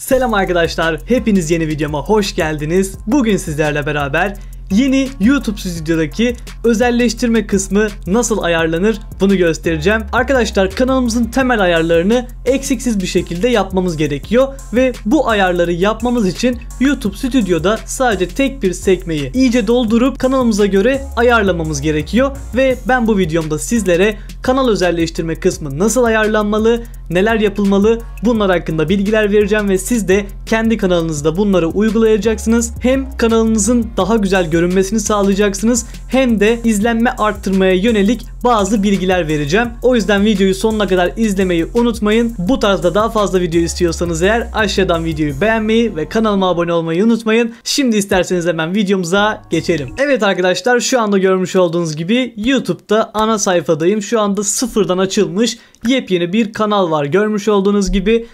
Selam arkadaşlar, hepiniz yeni videoma hoş geldiniz. Bugün sizlerle beraber yeni YouTube Studio'daki özelleştirme kısmı nasıl ayarlanır bunu göstereceğim. Arkadaşlar kanalımızın temel ayarlarını eksiksiz bir şekilde yapmamız gerekiyor ve bu ayarları yapmamız için YouTube Studio'da sadece tek bir sekmeyi iyice doldurup kanalımıza göre ayarlamamız gerekiyor ve ben bu videomda sizlere kanal özelleştirme kısmı nasıl ayarlanmalı neler yapılmalı bunlar hakkında bilgiler vereceğim ve siz de kendi kanalınızda bunları uygulayacaksınız. Hem kanalınızın daha güzel görünmesini sağlayacaksınız hem de izlenme arttırmaya yönelik bazı bilgiler vereceğim. O yüzden videoyu sonuna kadar izlemeyi unutmayın. Bu tarzda daha fazla video istiyorsanız eğer aşağıdan videoyu beğenmeyi ve kanalıma abone olmayı unutmayın. Şimdi isterseniz hemen videomuza geçelim. Evet arkadaşlar şu anda görmüş olduğunuz gibi YouTube'da ana sayfadayım. Şu anda sıfırdan açılmış yepyeni bir kanal var var. Görmüş olduğunuz gibi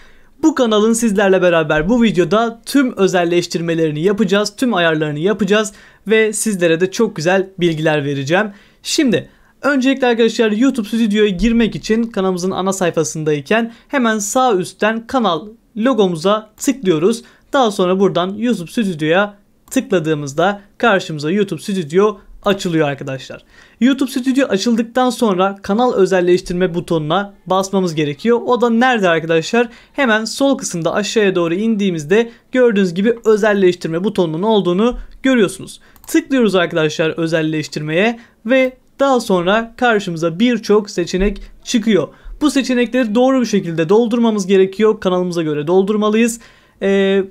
bu kanalın sizlerle beraber bu videoda tüm özelleştirmelerini yapacağız, tüm ayarlarını yapacağız ve sizlere de çok güzel bilgiler vereceğim. Şimdi Öncelikle arkadaşlar YouTube Studio'ya girmek için kanalımızın ana sayfasındayken hemen sağ üstten kanal logomuza tıklıyoruz. Daha sonra buradan YouTube Studio'ya tıkladığımızda karşımıza YouTube Studio açılıyor arkadaşlar. YouTube Studio açıldıktan sonra kanal özelleştirme butonuna basmamız gerekiyor. O da nerede arkadaşlar? Hemen sol kısımda aşağıya doğru indiğimizde gördüğünüz gibi özelleştirme butonunun olduğunu görüyorsunuz. Tıklıyoruz arkadaşlar özelleştirmeye ve daha sonra karşımıza birçok seçenek çıkıyor. Bu seçenekleri doğru bir şekilde doldurmamız gerekiyor. Kanalımıza göre doldurmalıyız. Ee,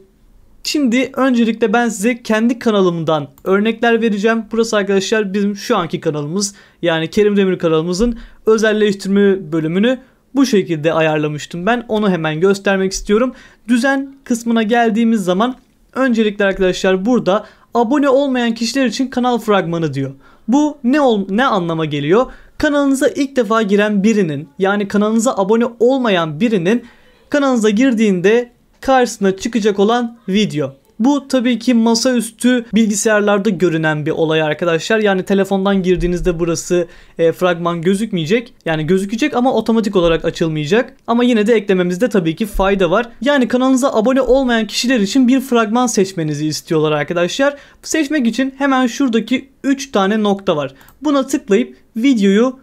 Şimdi öncelikle ben size kendi kanalımdan örnekler vereceğim. Burası arkadaşlar bizim şu anki kanalımız. Yani Kerim Demir kanalımızın özelleştirme bölümünü bu şekilde ayarlamıştım ben. Onu hemen göstermek istiyorum. Düzen kısmına geldiğimiz zaman öncelikle arkadaşlar burada abone olmayan kişiler için kanal fragmanı diyor. Bu ne ol ne anlama geliyor? Kanalınıza ilk defa giren birinin yani kanalınıza abone olmayan birinin kanalınıza girdiğinde karşısına çıkacak olan video. Bu tabii ki masaüstü bilgisayarlarda görünen bir olay arkadaşlar. Yani telefondan girdiğinizde burası e, fragman gözükmeyecek. Yani gözükecek ama otomatik olarak açılmayacak. Ama yine de eklememizde tabii ki fayda var. Yani kanalınıza abone olmayan kişiler için bir fragman seçmenizi istiyorlar arkadaşlar. Seçmek için hemen şuradaki 3 tane nokta var. Buna tıklayıp videoyu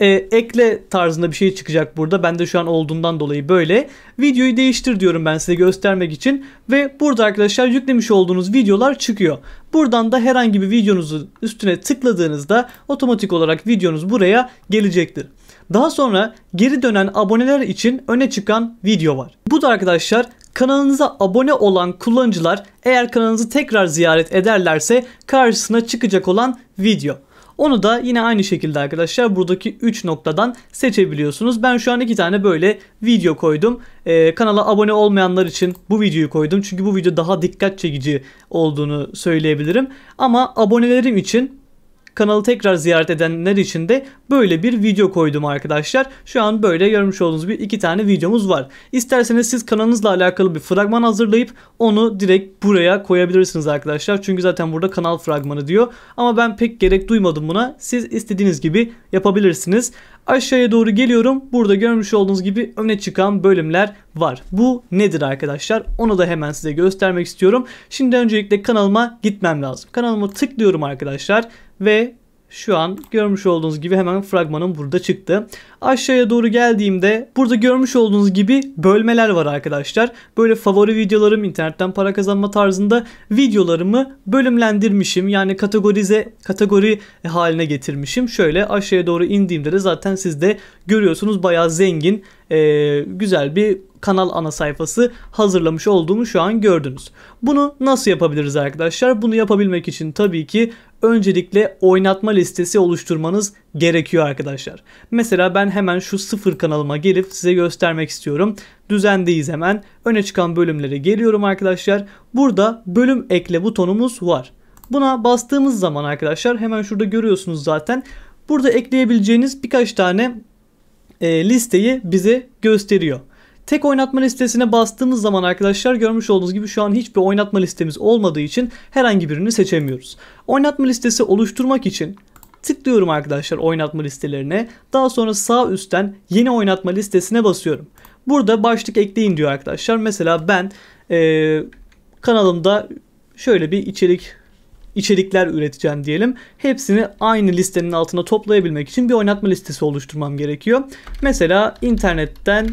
e, ekle tarzında bir şey çıkacak burada. Ben de şu an olduğundan dolayı böyle. Videoyu değiştir diyorum ben size göstermek için. Ve burada arkadaşlar yüklemiş olduğunuz videolar çıkıyor. Buradan da herhangi bir videonuzu üstüne tıkladığınızda otomatik olarak videonuz buraya gelecektir. Daha sonra geri dönen aboneler için öne çıkan video var. Bu da arkadaşlar kanalınıza abone olan kullanıcılar eğer kanalınızı tekrar ziyaret ederlerse karşısına çıkacak olan video. Onu da yine aynı şekilde arkadaşlar buradaki 3 noktadan seçebiliyorsunuz. Ben şu an iki tane böyle video koydum. Ee, kanala abone olmayanlar için bu videoyu koydum. Çünkü bu video daha dikkat çekici olduğunu söyleyebilirim. Ama abonelerim için Kanalı tekrar ziyaret edenler için de böyle bir video koydum arkadaşlar. Şu an böyle görmüş olduğunuz bir iki tane videomuz var. İsterseniz siz kanalınızla alakalı bir fragman hazırlayıp onu direkt buraya koyabilirsiniz arkadaşlar. Çünkü zaten burada kanal fragmanı diyor. Ama ben pek gerek duymadım buna. Siz istediğiniz gibi yapabilirsiniz. Aşağıya doğru geliyorum. Burada görmüş olduğunuz gibi öne çıkan bölümler var. Bu nedir arkadaşlar? Onu da hemen size göstermek istiyorum. Şimdi öncelikle kanalıma gitmem lazım. Kanalıma tıklıyorum arkadaşlar ve şu an görmüş olduğunuz gibi hemen fragmanım burada çıktı. Aşağıya doğru geldiğimde burada görmüş olduğunuz gibi bölmeler var arkadaşlar. Böyle favori videolarım, internetten para kazanma tarzında videolarımı bölümlendirmişim. Yani kategorize kategori haline getirmişim. Şöyle aşağıya doğru indiğimde de zaten siz de görüyorsunuz bayağı zengin, güzel bir kanal ana sayfası hazırlamış olduğumu şu an gördünüz. Bunu nasıl yapabiliriz arkadaşlar? Bunu yapabilmek için tabii ki öncelikle oynatma listesi oluşturmanız gerekiyor arkadaşlar. Mesela ben hemen şu sıfır kanalıma gelip size göstermek istiyorum. Düzendeyiz hemen. Öne çıkan bölümlere geliyorum arkadaşlar. Burada bölüm ekle butonumuz var. Buna bastığımız zaman arkadaşlar hemen şurada görüyorsunuz zaten. Burada ekleyebileceğiniz birkaç tane e, listeyi bize gösteriyor. Tek oynatma listesine bastığımız zaman arkadaşlar görmüş olduğunuz gibi şu an hiçbir oynatma listemiz olmadığı için herhangi birini seçemiyoruz. Oynatma listesi oluşturmak için tıklıyorum arkadaşlar oynatma listelerine. Daha sonra sağ üstten yeni oynatma listesine basıyorum. Burada başlık ekleyin diyor arkadaşlar. Mesela ben e, kanalımda şöyle bir içerik içerikler üreteceğim diyelim. Hepsini aynı listenin altına toplayabilmek için bir oynatma listesi oluşturmam gerekiyor. Mesela internetten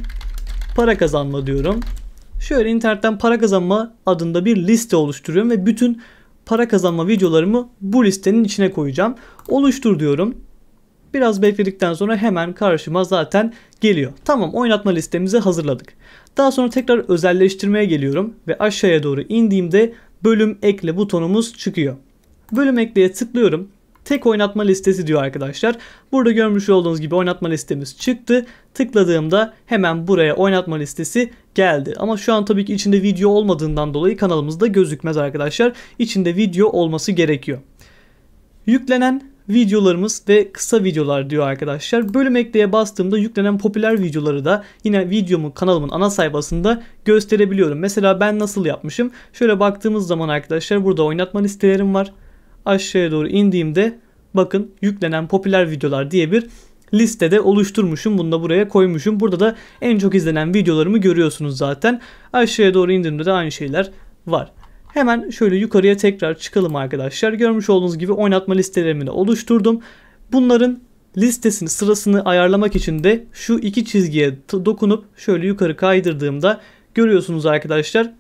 para kazanma diyorum. Şöyle internetten para kazanma adında bir liste oluşturuyorum ve bütün para kazanma videolarımı bu listenin içine koyacağım. Oluştur diyorum. Biraz bekledikten sonra hemen karşıma zaten geliyor. Tamam oynatma listemizi hazırladık. Daha sonra tekrar özelleştirmeye geliyorum ve aşağıya doğru indiğimde bölüm ekle butonumuz çıkıyor. Bölüm ekleye tıklıyorum tek oynatma listesi diyor arkadaşlar. Burada görmüş olduğunuz gibi oynatma listemiz çıktı. Tıkladığımda hemen buraya oynatma listesi geldi. Ama şu an tabii ki içinde video olmadığından dolayı kanalımızda gözükmez arkadaşlar. İçinde video olması gerekiyor. Yüklenen videolarımız ve kısa videolar diyor arkadaşlar. Bölüm ekleye bastığımda yüklenen popüler videoları da yine videomun kanalımın ana sayfasında gösterebiliyorum. Mesela ben nasıl yapmışım? Şöyle baktığımız zaman arkadaşlar burada oynatma listelerim var aşağıya doğru indiğimde bakın yüklenen popüler videolar diye bir listede oluşturmuşum. Bunu da buraya koymuşum. Burada da en çok izlenen videolarımı görüyorsunuz zaten. Aşağıya doğru indiğimde de aynı şeyler var. Hemen şöyle yukarıya tekrar çıkalım arkadaşlar. Görmüş olduğunuz gibi oynatma listelerimi de oluşturdum. Bunların listesini sırasını ayarlamak için de şu iki çizgiye dokunup şöyle yukarı kaydırdığımda görüyorsunuz arkadaşlar.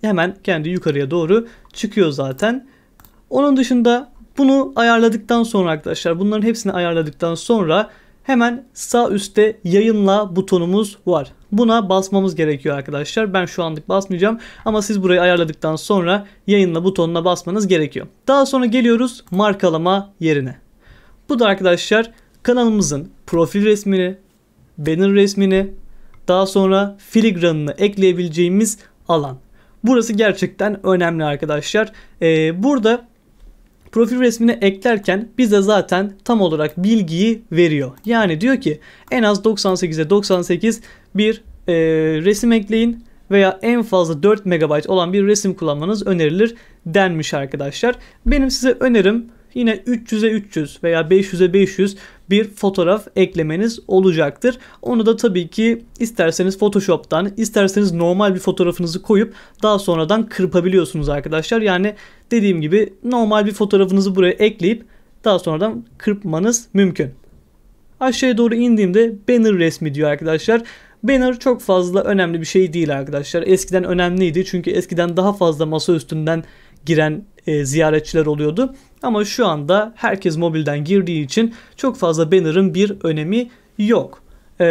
Hemen kendi yukarıya doğru çıkıyor zaten. Onun dışında bunu ayarladıktan sonra arkadaşlar bunların hepsini ayarladıktan sonra hemen sağ üstte yayınla butonumuz var. Buna basmamız gerekiyor arkadaşlar. Ben şu anlık basmayacağım ama siz burayı ayarladıktan sonra yayınla butonuna basmanız gerekiyor. Daha sonra geliyoruz markalama yerine. Bu da arkadaşlar kanalımızın profil resmini, banner resmini, daha sonra filigranını ekleyebileceğimiz alan. Burası gerçekten önemli arkadaşlar. Ee, burada profil resmini eklerken bize zaten tam olarak bilgiyi veriyor. Yani diyor ki en az 98'e 98 bir e, resim ekleyin veya en fazla 4 MB olan bir resim kullanmanız önerilir denmiş arkadaşlar. Benim size önerim yine 300'e 300 veya 500'e 500 bir fotoğraf eklemeniz olacaktır. Onu da tabii ki isterseniz Photoshop'tan, isterseniz normal bir fotoğrafınızı koyup daha sonradan kırpabiliyorsunuz arkadaşlar. Yani dediğim gibi normal bir fotoğrafınızı buraya ekleyip daha sonradan kırpmanız mümkün. Aşağıya doğru indiğimde banner resmi diyor arkadaşlar. Banner çok fazla önemli bir şey değil arkadaşlar. Eskiden önemliydi çünkü eskiden daha fazla masa üstünden giren e, ziyaretçiler oluyordu. Ama şu anda herkes mobilden girdiği için çok fazla banner'ın bir önemi yok. E,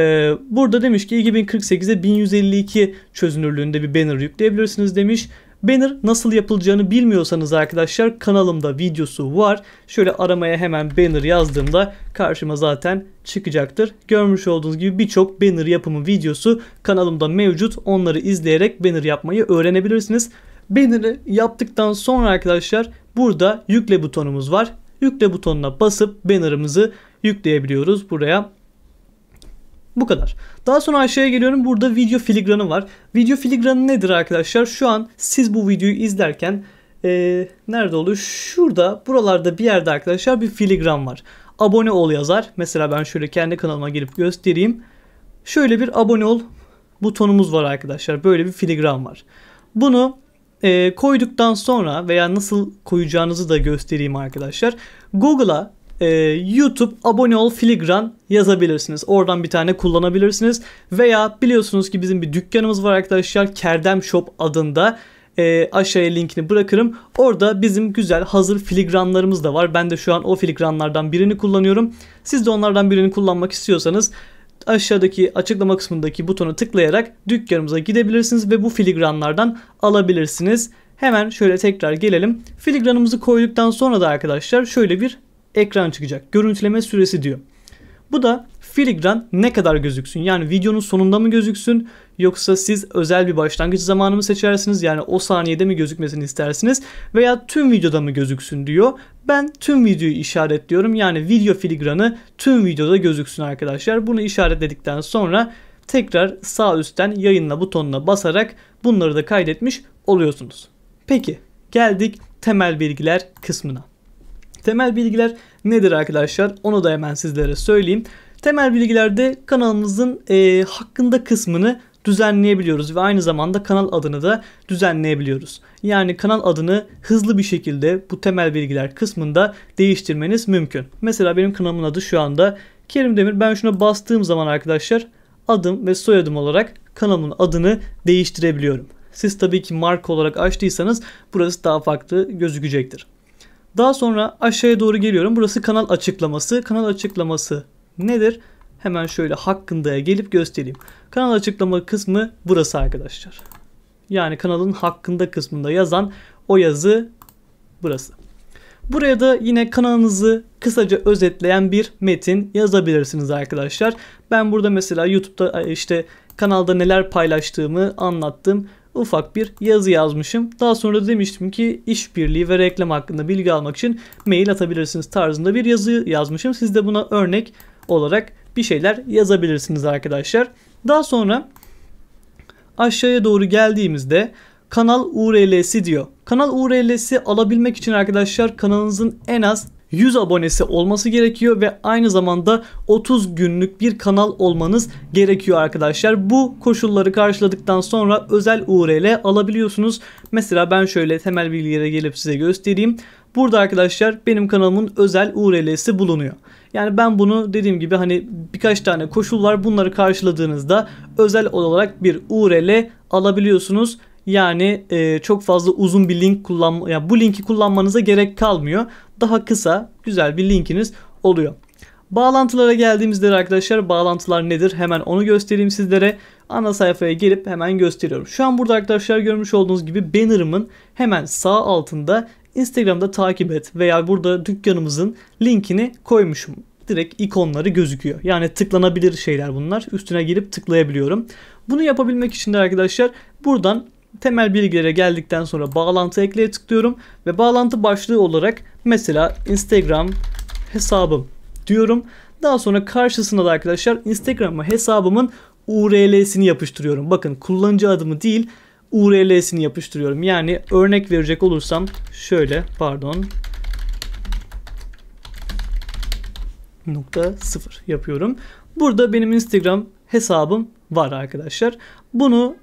burada demiş ki 2048'e 1152 çözünürlüğünde bir banner yükleyebilirsiniz demiş. Banner nasıl yapılacağını bilmiyorsanız arkadaşlar kanalımda videosu var. Şöyle aramaya hemen banner yazdığımda karşıma zaten çıkacaktır. Görmüş olduğunuz gibi birçok banner yapımı videosu kanalımda mevcut. Onları izleyerek banner yapmayı öğrenebilirsiniz. Banner'ı yaptıktan sonra arkadaşlar burada yükle butonumuz var. Yükle butonuna basıp banner'ımızı yükleyebiliyoruz buraya. Bu kadar. Daha sonra aşağıya geliyorum. Burada video filigranı var. Video filigranı nedir arkadaşlar? Şu an siz bu videoyu izlerken ee, nerede olur? Şurada buralarda bir yerde arkadaşlar bir filigran var. Abone ol yazar. Mesela ben şöyle kendi kanalıma gelip göstereyim. Şöyle bir abone ol butonumuz var arkadaşlar. Böyle bir filigran var. Bunu e, koyduktan sonra veya nasıl koyacağınızı da göstereyim arkadaşlar. Google'a e, YouTube abone ol filigran yazabilirsiniz. Oradan bir tane kullanabilirsiniz. Veya biliyorsunuz ki bizim bir dükkanımız var arkadaşlar. Kerdem Shop adında. E, aşağıya linkini bırakırım. Orada bizim güzel hazır filigranlarımız da var. Ben de şu an o filigranlardan birini kullanıyorum. Siz de onlardan birini kullanmak istiyorsanız aşağıdaki açıklama kısmındaki butona tıklayarak dükkanımıza gidebilirsiniz ve bu filigranlardan alabilirsiniz. Hemen şöyle tekrar gelelim. Filigranımızı koyduktan sonra da arkadaşlar şöyle bir ekran çıkacak. Görüntüleme süresi diyor. Bu da filigran ne kadar gözüksün? Yani videonun sonunda mı gözüksün? Yoksa siz özel bir başlangıç zamanı mı seçersiniz? Yani o saniyede mi gözükmesini istersiniz? Veya tüm videoda mı gözüksün diyor. Ben tüm videoyu işaretliyorum. Yani video filigranı tüm videoda gözüksün arkadaşlar. Bunu işaretledikten sonra tekrar sağ üstten yayınla butonuna basarak bunları da kaydetmiş oluyorsunuz. Peki geldik temel bilgiler kısmına. Temel bilgiler nedir arkadaşlar? Onu da hemen sizlere söyleyeyim. Temel bilgilerde kanalımızın e, hakkında kısmını düzenleyebiliyoruz ve aynı zamanda kanal adını da düzenleyebiliyoruz. Yani kanal adını hızlı bir şekilde bu temel bilgiler kısmında değiştirmeniz mümkün. Mesela benim kanalımın adı şu anda Kerim Demir. Ben şuna bastığım zaman arkadaşlar adım ve soyadım olarak kanalımın adını değiştirebiliyorum. Siz tabii ki marka olarak açtıysanız burası daha farklı gözükecektir. Daha sonra aşağıya doğru geliyorum. Burası kanal açıklaması. Kanal açıklaması nedir? Hemen şöyle hakkındaya gelip göstereyim. Kanal açıklama kısmı burası arkadaşlar. Yani kanalın hakkında kısmında yazan o yazı burası. Buraya da yine kanalınızı kısaca özetleyen bir metin yazabilirsiniz arkadaşlar. Ben burada mesela YouTube'da e, işte kanalda neler paylaştığımı anlattım ufak bir yazı yazmışım. Daha sonra demiştim ki işbirliği ve reklam hakkında bilgi almak için mail atabilirsiniz tarzında bir yazı yazmışım. Siz de buna örnek olarak bir şeyler yazabilirsiniz arkadaşlar. Daha sonra aşağıya doğru geldiğimizde kanal URL'si diyor. Kanal URL'si alabilmek için arkadaşlar kanalınızın en az 100 abonesi olması gerekiyor ve aynı zamanda 30 günlük bir kanal olmanız gerekiyor arkadaşlar. Bu koşulları karşıladıktan sonra özel URL alabiliyorsunuz. Mesela ben şöyle temel bilgilere gelip size göstereyim. Burada arkadaşlar benim kanalımın özel URL'si bulunuyor. Yani ben bunu dediğim gibi hani birkaç tane koşul var. Bunları karşıladığınızda özel olarak bir URL alabiliyorsunuz. Yani e, çok fazla uzun bir link kullan yani bu linki kullanmanıza gerek kalmıyor. Daha kısa güzel bir linkiniz oluyor. Bağlantılara geldiğimizde arkadaşlar bağlantılar nedir? Hemen onu göstereyim sizlere. Ana sayfaya gelip hemen gösteriyorum. Şu an burada arkadaşlar görmüş olduğunuz gibi banner'ımın hemen sağ altında Instagram'da takip et veya burada dükkanımızın linkini koymuşum. Direkt ikonları gözüküyor. Yani tıklanabilir şeyler bunlar. Üstüne girip tıklayabiliyorum. Bunu yapabilmek için de arkadaşlar buradan temel bilgilere geldikten sonra bağlantı ekleye tıklıyorum ve bağlantı başlığı olarak mesela Instagram hesabım diyorum. Daha sonra karşısına da arkadaşlar Instagram'a hesabımın URL'sini yapıştırıyorum. Bakın kullanıcı adımı değil URL'sini yapıştırıyorum. Yani örnek verecek olursam şöyle pardon nokta sıfır yapıyorum. Burada benim Instagram hesabım var arkadaşlar. Bunu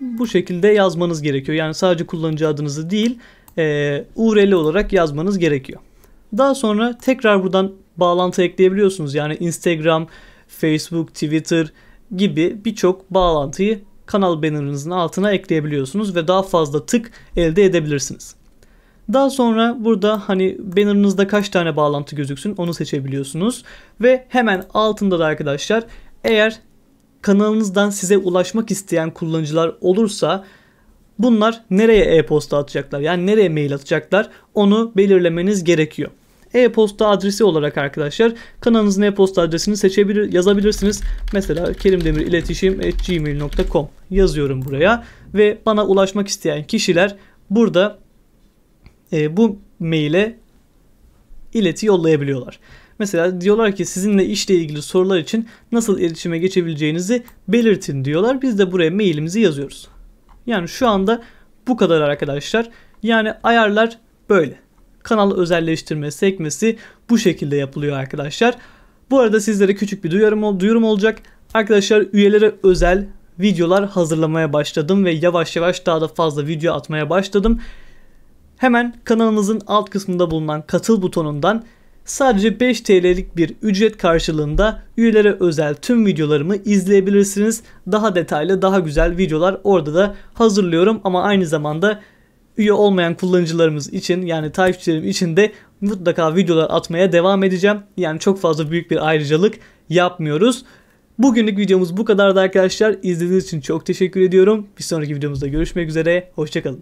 bu şekilde yazmanız gerekiyor. Yani sadece kullanıcı adınızı değil e, URL olarak yazmanız gerekiyor. Daha sonra tekrar buradan bağlantı ekleyebiliyorsunuz. Yani Instagram, Facebook, Twitter gibi birçok bağlantıyı kanal bannerınızın altına ekleyebiliyorsunuz ve daha fazla tık elde edebilirsiniz. Daha sonra burada hani bannerınızda kaç tane bağlantı gözüksün onu seçebiliyorsunuz ve hemen altında da arkadaşlar eğer kanalınızdan size ulaşmak isteyen kullanıcılar olursa bunlar nereye e-posta atacaklar? Yani nereye mail atacaklar? Onu belirlemeniz gerekiyor. E-posta adresi olarak arkadaşlar kanalınızın e-posta adresini seçebilir, yazabilirsiniz. Mesela kerimdemiriletişim@gmail.com yazıyorum buraya ve bana ulaşmak isteyen kişiler burada e, bu maile ileti yollayabiliyorlar. Mesela diyorlar ki sizinle işle ilgili sorular için nasıl iletişime geçebileceğinizi belirtin diyorlar. Biz de buraya mailimizi yazıyoruz. Yani şu anda bu kadar arkadaşlar. Yani ayarlar böyle. Kanal özelleştirme sekmesi bu şekilde yapılıyor arkadaşlar. Bu arada sizlere küçük bir duyurum, duyurum olacak. Arkadaşlar üyelere özel videolar hazırlamaya başladım ve yavaş yavaş daha da fazla video atmaya başladım. Hemen kanalımızın alt kısmında bulunan katıl butonundan Sadece 5 TL'lik bir ücret karşılığında üyelere özel tüm videolarımı izleyebilirsiniz. Daha detaylı daha güzel videolar orada da hazırlıyorum ama aynı zamanda üye olmayan kullanıcılarımız için yani takipçilerim için de mutlaka videolar atmaya devam edeceğim. Yani çok fazla büyük bir ayrıcalık yapmıyoruz. Bugünlük videomuz bu kadardı arkadaşlar. İzlediğiniz için çok teşekkür ediyorum. Bir sonraki videomuzda görüşmek üzere. Hoşçakalın.